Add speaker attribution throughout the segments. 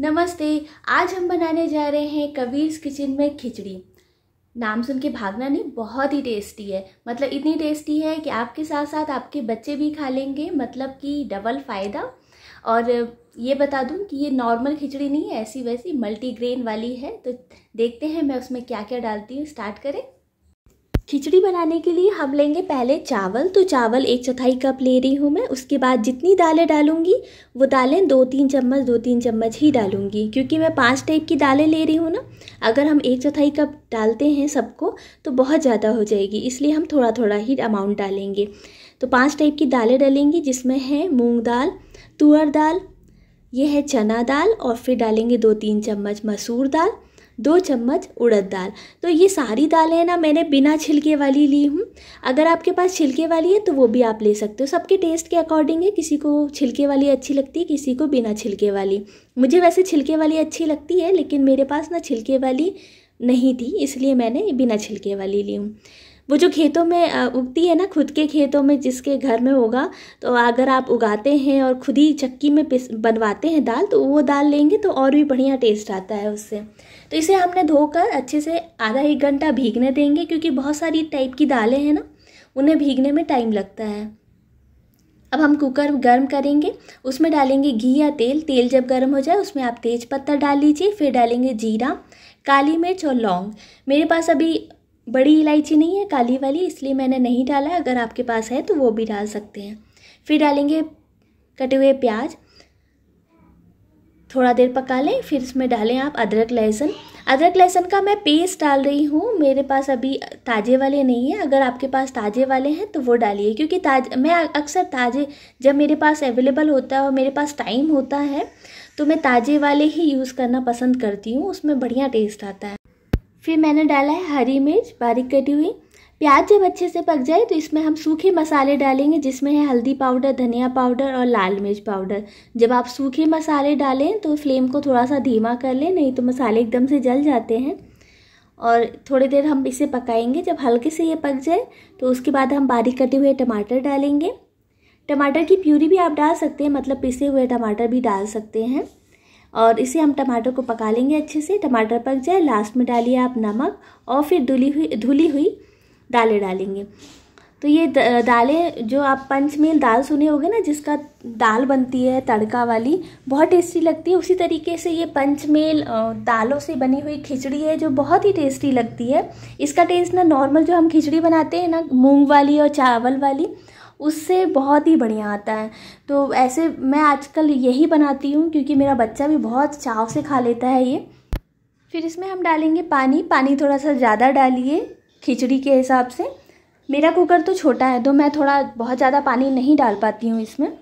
Speaker 1: नमस्ते आज हम बनाने जा रहे हैं कबीर्स किचन में खिचड़ी नाम सुन के भागना नहीं बहुत ही टेस्टी है मतलब इतनी टेस्टी है कि आपके साथ साथ आपके बच्चे भी खा लेंगे मतलब कि डबल फ़ायदा और ये बता दूं कि ये नॉर्मल खिचड़ी नहीं है ऐसी वैसी मल्टीग्रेन वाली है तो देखते हैं मैं उसमें क्या क्या डालती हूँ स्टार्ट करें खिचड़ी बनाने के लिए हम लेंगे पहले चावल तो चावल एक चौथाई कप ले रही हूँ मैं उसके बाद जितनी दालें डालूंगी वो दालें दो तीन चम्मच दो तीन चम्मच ही डालूंगी क्योंकि मैं पांच टाइप की दालें ले रही हूँ ना अगर हम एक चौथाई कप डालते हैं सबको तो बहुत ज़्यादा हो जाएगी इसलिए हम थोड़ा थोड़ा ही अमाउंट डालेंगे तो पाँच टाइप की दालें डालेंगी जिसमें है मूँग दाल तुअर दाल ये है चना दाल और फिर डालेंगे दो तीन चम्मच मसूर दाल दो चम्मच उड़द दाल तो ये सारी दालें ना मैंने बिना छिलके वाली ली हूँ अगर आपके पास छिलके वाली है तो वो भी आप ले सकते हो सबके टेस्ट के अकॉर्डिंग है किसी को छिलके वाली अच्छी लगती है किसी को बिना छिलके वाली मुझे वैसे छिलके वाली अच्छी लगती है लेकिन मेरे पास ना छिलके वाली नहीं थी इसलिए मैंने बिना छिलके वाली ली हूँ वो जो खेतों में उगती है ना खुद के खेतों में जिसके घर में होगा तो अगर आप उगाते हैं और खुद ही चक्की में बनवाते हैं दाल तो वो दाल लेंगे तो और भी बढ़िया टेस्ट आता है उससे तो इसे हमने धोकर अच्छे से आधा एक घंटा भीगने देंगे क्योंकि बहुत सारी टाइप की दालें हैं ना उन्हें भीगने में टाइम लगता है अब हम कुकर गर्म करेंगे उसमें डालेंगे घी या तेल तेल जब गर्म हो जाए उसमें आप तेज पत्ता डाल लीजिए फिर डालेंगे जीरा काली मिर्च और लौंग मेरे पास अभी बड़ी इलायची नहीं है काली वाली इसलिए मैंने नहीं डाला अगर आपके पास है तो वो भी डाल सकते हैं फिर डालेंगे कटे हुए प्याज थोड़ा देर पका लें फिर इसमें डालें आप अदरक लहसुन अदरक लहसुन का मैं पेस्ट डाल रही हूँ मेरे पास अभी ताज़े वाले नहीं है अगर आपके पास ताज़े वाले हैं तो वो डालिए क्योंकि ताज मैं अक्सर ताज़े जब मेरे पास अवेलेबल होता है और मेरे पास टाइम होता है तो मैं ताज़े वाले ही यूज़ करना पसंद करती हूँ उसमें बढ़िया टेस्ट आता है फिर मैंने डाला है हरी मिर्च बारीक कटी हुई प्याज जब अच्छे से पक जाए तो इसमें हम सूखे मसाले डालेंगे जिसमें है हल्दी पाउडर धनिया पाउडर और लाल मिर्च पाउडर जब आप सूखे मसाले डालें तो फ्लेम को थोड़ा सा धीमा कर लें नहीं तो मसाले एकदम से जल जाते हैं और थोड़ी देर हम इसे पकाएंगे जब हल्के से ये पक जाए तो उसके बाद हम बारीक कटे हुए टमाटर डालेंगे टमाटर की प्यूरी भी आप डाल सकते हैं मतलब पिसे हुए टमाटर भी डाल सकते हैं और इसे हम टमाटर को पका लेंगे अच्छे से टमाटर पक जाए लास्ट में डालिए आप नमक और फिर धुली हुई धुली हुई दालें डालेंगे तो ये दालें जो आप पंचमेल दाल सुने होंगे ना जिसका दाल बनती है तड़का वाली बहुत टेस्टी लगती है उसी तरीके से ये पंचमेल दालों से बनी हुई खिचड़ी है जो बहुत ही टेस्टी लगती है इसका टेस्ट ना नॉर्मल जो हम खिचड़ी बनाते हैं ना मूंग वाली और चावल वाली उससे बहुत ही बढ़िया आता है तो ऐसे मैं आजकल यही बनाती हूँ क्योंकि मेरा बच्चा भी बहुत चाव से खा लेता है ये फिर इसमें हम डालेंगे पानी पानी थोड़ा सा ज़्यादा डालिए खिचड़ी के हिसाब से मेरा कुकर तो छोटा है तो मैं थोड़ा बहुत ज़्यादा पानी नहीं डाल पाती हूँ इसमें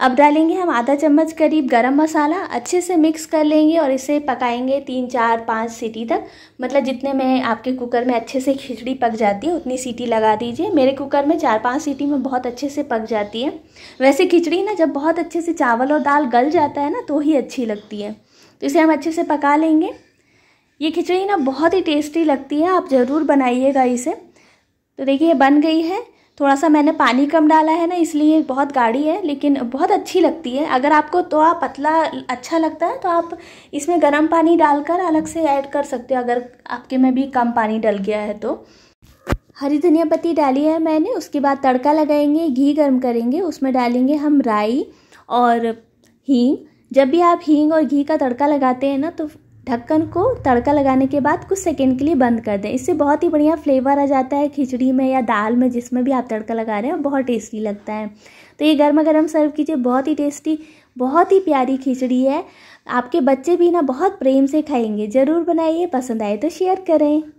Speaker 1: अब डालेंगे हम आधा चम्मच करीब गरम मसाला अच्छे से मिक्स कर लेंगे और इसे पकाएंगे तीन चार पाँच सीटी तक मतलब जितने में आपके कुकर में अच्छे से खिचड़ी पक जाती है उतनी सीटी लगा दीजिए मेरे कुकर में चार पाँच सीटी में बहुत अच्छे से पक जाती है वैसे खिचड़ी ना जब बहुत अच्छे से चावल और दाल गल जाता है ना तो ही अच्छी लगती है तो इसे हम अच्छे से पका लेंगे ये खिचड़ी ना बहुत ही टेस्टी लगती है आप ज़रूर बनाइएगा इसे तो देखिए बन गई है थोड़ा सा मैंने पानी कम डाला है ना इसलिए बहुत गाढ़ी है लेकिन बहुत अच्छी लगती है अगर आपको तो आप पतला अच्छा लगता है तो आप इसमें गर्म पानी डालकर अलग से ऐड कर सकते हो अगर आपके में भी कम पानी डल गया है तो हरी धनिया पत्ती डाली है मैंने उसके बाद तड़का लगाएंगे घी गर्म करेंगे उसमें डालेंगे हम राई और हींग जब भी आप हींग और घी का तड़का लगाते हैं ना तो ढक्कन को तड़का लगाने के बाद कुछ सेकेंड के लिए बंद कर दें इससे बहुत ही बढ़िया फ्लेवर आ जाता है खिचड़ी में या दाल में जिसमें भी आप तड़का लगा रहे हैं बहुत टेस्टी लगता है तो ये गर्मा गर्म सर्व कीजिए बहुत ही टेस्टी बहुत ही प्यारी खिचड़ी है आपके बच्चे भी ना बहुत प्रेम से खाएंगे ज़रूर बनाइए पसंद आए तो शेयर करें